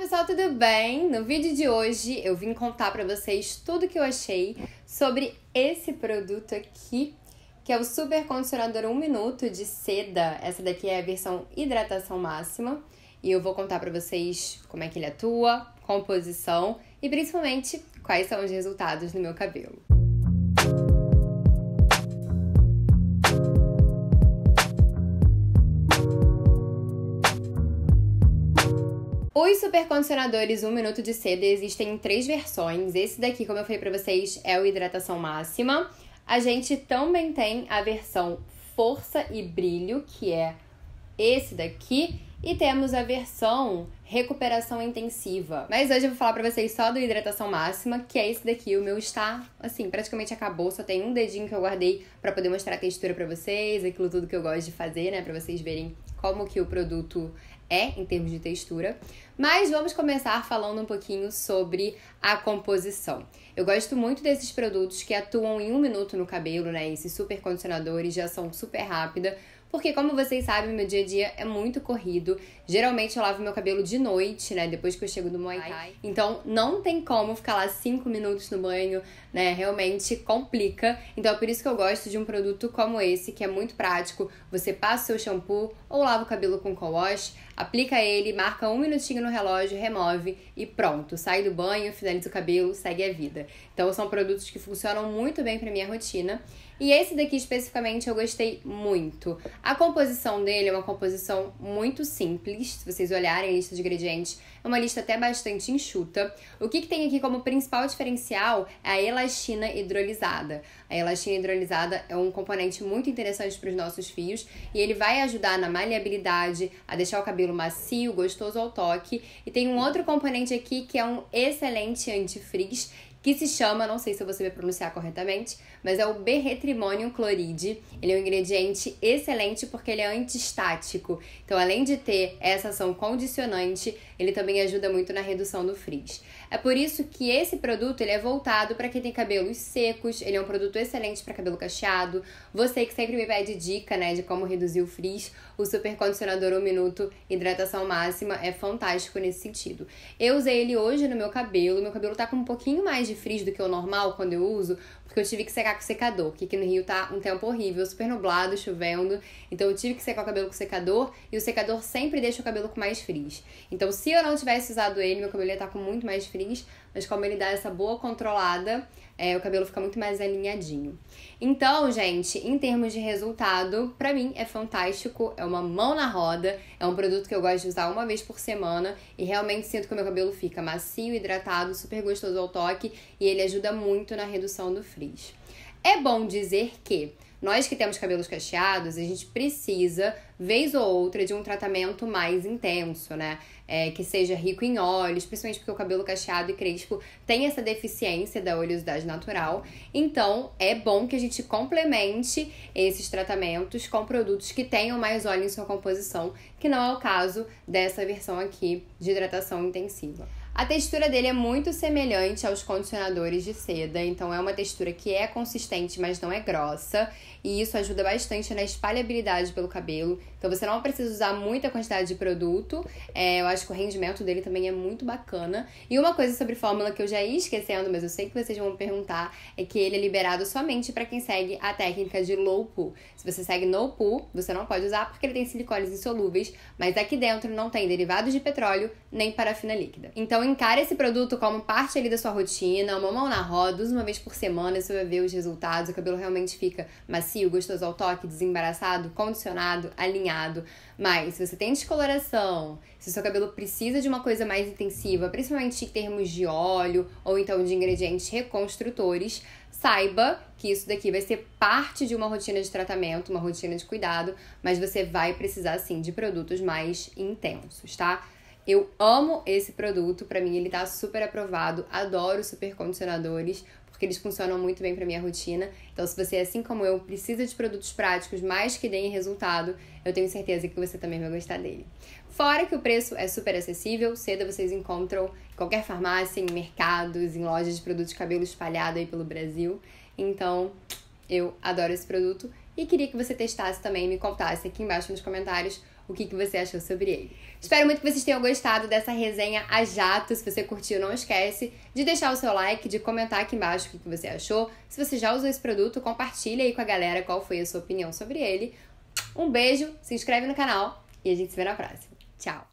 pessoal, tudo bem? No vídeo de hoje eu vim contar para vocês tudo que eu achei sobre esse produto aqui, que é o super condicionador 1 minuto de seda. Essa daqui é a versão hidratação máxima e eu vou contar para vocês como é que ele atua, composição e principalmente quais são os resultados no meu cabelo. Música Os supercondicionadores 1 minuto de seda existem em três versões. Esse daqui, como eu falei para vocês, é o hidratação máxima. A gente também tem a versão força e brilho, que é esse daqui, e temos a versão recuperação intensiva. Mas hoje eu vou falar para vocês só do hidratação máxima, que é esse daqui. O meu está, assim, praticamente acabou, só tem um dedinho que eu guardei para poder mostrar a textura para vocês, aquilo tudo que eu gosto de fazer, né, para vocês verem como que o produto é em termos de textura, mas vamos começar falando um pouquinho sobre a composição. Eu gosto muito desses produtos que atuam em um minuto no cabelo, né? Esses super condicionadores de ação super rápida, porque, como vocês sabem, meu dia a dia é muito corrido. Geralmente eu lavo meu cabelo de noite, né? Depois que eu chego do Muay Thai. Então não tem como ficar lá cinco minutos no banho, né? Realmente complica. Então é por isso que eu gosto de um produto como esse, que é muito prático. Você passa o seu shampoo ou lava o cabelo com co-wash, aplica ele, marca um minutinho no relógio, remove e pronto. Sai do banho, finaliza o cabelo, segue a vida. Então são produtos que funcionam muito bem pra minha rotina. E esse daqui especificamente eu gostei muito. A composição dele é uma composição muito simples, se vocês olharem a lista de ingredientes, é uma lista até bastante enxuta. O que, que tem aqui como principal diferencial é a elastina hidrolisada. A elastina hidrolisada é um componente muito interessante para os nossos fios e ele vai ajudar na maleabilidade, a deixar o cabelo macio, gostoso ao toque. E tem um outro componente aqui que é um excelente antifrizz que se chama, não sei se você vai pronunciar corretamente, mas é o berretrimônio cloride. Ele é um ingrediente excelente porque ele é antistático. Então, além de ter essa ação condicionante, ele também ajuda muito na redução do frizz. É por isso que esse produto ele é voltado para quem tem cabelos secos, ele é um produto excelente para cabelo cacheado. Você que sempre me pede dica, né, de como reduzir o frizz, o super condicionador 1 minuto hidratação máxima é fantástico nesse sentido. Eu usei ele hoje no meu cabelo, meu cabelo tá com um pouquinho mais de frizz do que o normal quando eu uso, porque eu tive que secar com secador, que aqui no Rio tá um tempo horrível, super nublado, chovendo. Então eu tive que secar o cabelo com secador e o secador sempre deixa o cabelo com mais frizz. Então se eu não tivesse usado ele, meu cabelo ia estar tá com muito mais frizz, mas como ele dá essa boa controlada, é, o cabelo fica muito mais alinhadinho. Então, gente, em termos de resultado, pra mim é fantástico, é uma mão na roda, é um produto que eu gosto de usar uma vez por semana e realmente sinto que o meu cabelo fica macio, hidratado, super gostoso ao toque e ele ajuda muito na redução do frizz frizz. É bom dizer que nós que temos cabelos cacheados, a gente precisa, vez ou outra, de um tratamento mais intenso, né? É, que seja rico em óleos, principalmente porque o cabelo cacheado e crespo tem essa deficiência da oleosidade natural. Então, é bom que a gente complemente esses tratamentos com produtos que tenham mais óleo em sua composição, que não é o caso dessa versão aqui de hidratação intensiva. A textura dele é muito semelhante aos condicionadores de seda, então é uma textura que é consistente, mas não é grossa, e isso ajuda bastante na espalhabilidade pelo cabelo. Então você não precisa usar muita quantidade de produto, é, eu acho que o rendimento dele também é muito bacana. E uma coisa sobre fórmula que eu já ia esquecendo, mas eu sei que vocês vão perguntar, é que ele é liberado somente para quem segue a técnica de low pull. Se você segue no pull, você não pode usar porque ele tem silicones insolúveis, mas aqui dentro não tem derivados de petróleo nem parafina líquida. Então então encare esse produto como parte ali da sua rotina, uma mão na roda, duas uma vez por semana e você vai ver os resultados. O cabelo realmente fica macio, gostoso ao toque, desembaraçado, condicionado, alinhado. Mas se você tem descoloração, se o seu cabelo precisa de uma coisa mais intensiva, principalmente em termos de óleo ou então de ingredientes reconstrutores, saiba que isso daqui vai ser parte de uma rotina de tratamento, uma rotina de cuidado, mas você vai precisar sim de produtos mais intensos, tá? Eu amo esse produto, para mim ele tá super aprovado, adoro super condicionadores, porque eles funcionam muito bem para minha rotina. Então, se você, assim como eu, precisa de produtos práticos, mas que deem resultado, eu tenho certeza que você também vai gostar dele. Fora que o preço é super acessível, cedo vocês encontram em qualquer farmácia, em mercados, em lojas de produtos de cabelo espalhado aí pelo Brasil. Então, eu adoro esse produto e queria que você testasse também e me contasse aqui embaixo nos comentários o que, que você achou sobre ele. Espero muito que vocês tenham gostado dessa resenha a jato. Se você curtiu, não esquece de deixar o seu like, de comentar aqui embaixo o que, que você achou. Se você já usou esse produto, compartilha aí com a galera qual foi a sua opinião sobre ele. Um beijo, se inscreve no canal e a gente se vê na próxima. Tchau!